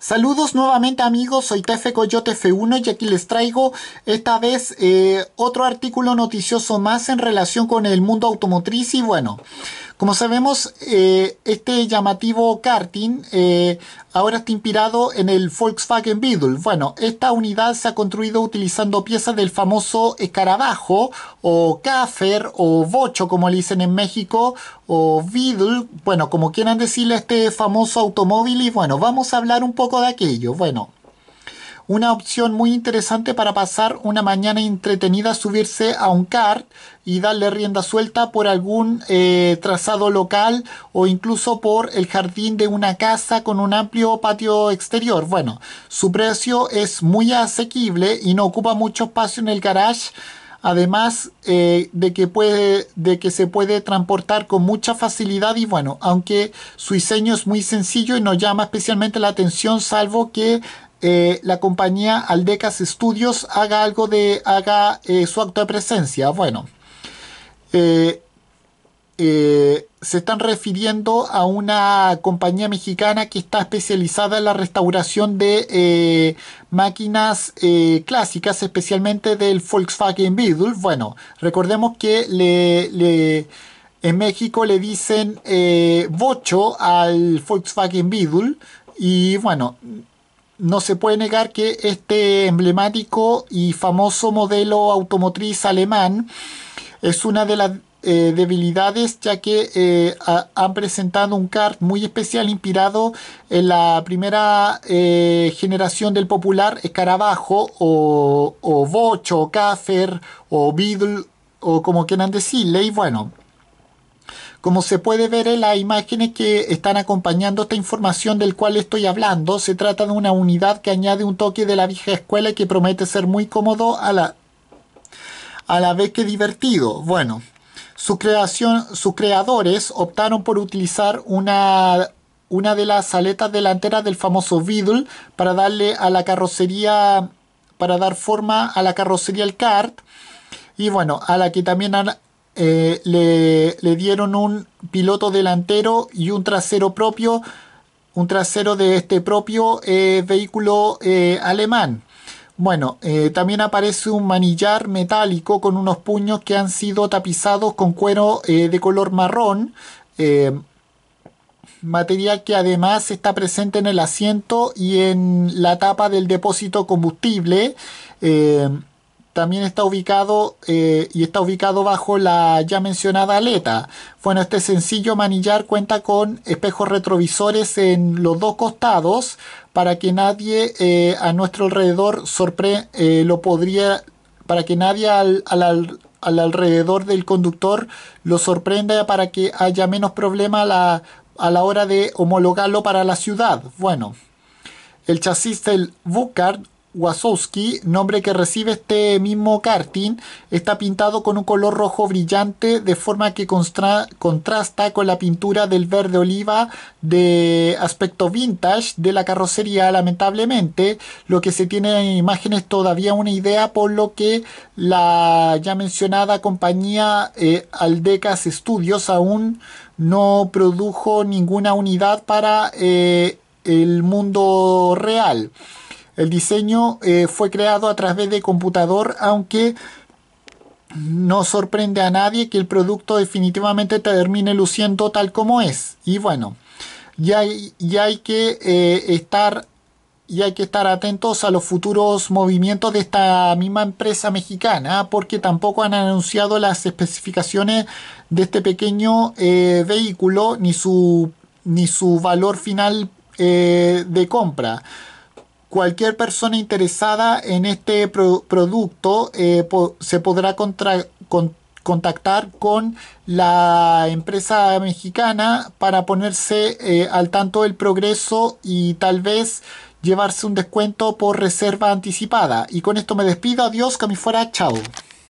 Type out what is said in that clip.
Saludos nuevamente amigos, soy Tefe Coyote F1 y aquí les traigo esta vez eh, otro artículo noticioso más en relación con el mundo automotriz y bueno, como sabemos, eh, este llamativo karting eh, ahora está inspirado en el Volkswagen Beetle. Bueno, esta unidad se ha construido utilizando piezas del famoso escarabajo o Kafer o bocho como le dicen en México o Beetle, bueno, como quieran decirle este famoso automóvil y bueno, vamos a hablar un poco de aquello. Bueno, una opción muy interesante para pasar una mañana entretenida, subirse a un kart y darle rienda suelta por algún eh, trazado local o incluso por el jardín de una casa con un amplio patio exterior. Bueno, su precio es muy asequible y no ocupa mucho espacio en el garage además eh, de, que puede, de que se puede transportar con mucha facilidad y bueno, aunque su diseño es muy sencillo y nos llama especialmente la atención, salvo que eh, la compañía Aldecas Studios haga algo de, haga eh, su acto de presencia. Bueno, eh, se están refiriendo a una compañía mexicana que está especializada en la restauración de máquinas clásicas, especialmente del Volkswagen Beetle. Bueno, recordemos que le, en México le dicen bocho al Volkswagen Beetle y bueno, no se puede negar que este emblemático y famoso modelo automotriz alemán es una de las eh, debilidades ya que eh, han presentado un kart muy especial inspirado en la primera eh, generación del popular escarabajo o, o bocho, o Kaffer o Beetle o como quieran decirle y bueno como se puede ver en las imágenes que están acompañando esta información del cual estoy hablando, se trata de una unidad que añade un toque de la vieja escuela y que promete ser muy cómodo a la, a la vez que divertido. Bueno, creación, sus creadores optaron por utilizar una una de las aletas delanteras del famoso Beetle para darle a la carrocería para dar forma a la carrocería el kart y bueno a la que también han, eh, le, dieron un piloto delantero y un trasero propio, un trasero de este propio eh, vehículo eh, alemán. Bueno, también aparece un manillar metálico con unos puños que han sido tapizados con cuero de color marrón, material que además está presente en el asiento y en la tapa del depósito combustible también está ubicado eh, y está ubicado bajo la ya mencionada aleta. Bueno, este sencillo manillar cuenta con espejos retrovisores en los dos costados para que nadie eh, a nuestro alrededor sorpre eh, lo podría para que nadie al, alrededor del conductor lo sorprenda para que haya menos problema a la, a la hora de homologarlo para la ciudad. Bueno, el chasis del Bucard Wasowski, nombre que recibe este mismo karting, está pintado con un color rojo brillante de forma que contrasta con la pintura del verde oliva de aspecto vintage de la carrocería. Lamentablemente, lo que se tiene en imágenes todavía una idea, por lo que la ya mencionada compañía eh, Aldecas Studios aún no produjo ninguna unidad para eh, el mundo real. El diseño eh, fue creado a través de computador, aunque no sorprende a nadie que el producto definitivamente termine luciendo tal como es. Y bueno, ya hay, ya hay que eh, estar y hay que estar atentos a los futuros movimientos de esta misma empresa mexicana, porque tampoco han anunciado las especificaciones de este pequeño eh, vehículo ni su, ni su valor final de compra cualquier persona interesada en este producto eh, se podrá contactar con la empresa mexicana para ponerse eh, al tanto del progreso y tal vez llevarse un descuento por reserva anticipada. Y con esto me despido. Adiós, que fuera. Chao.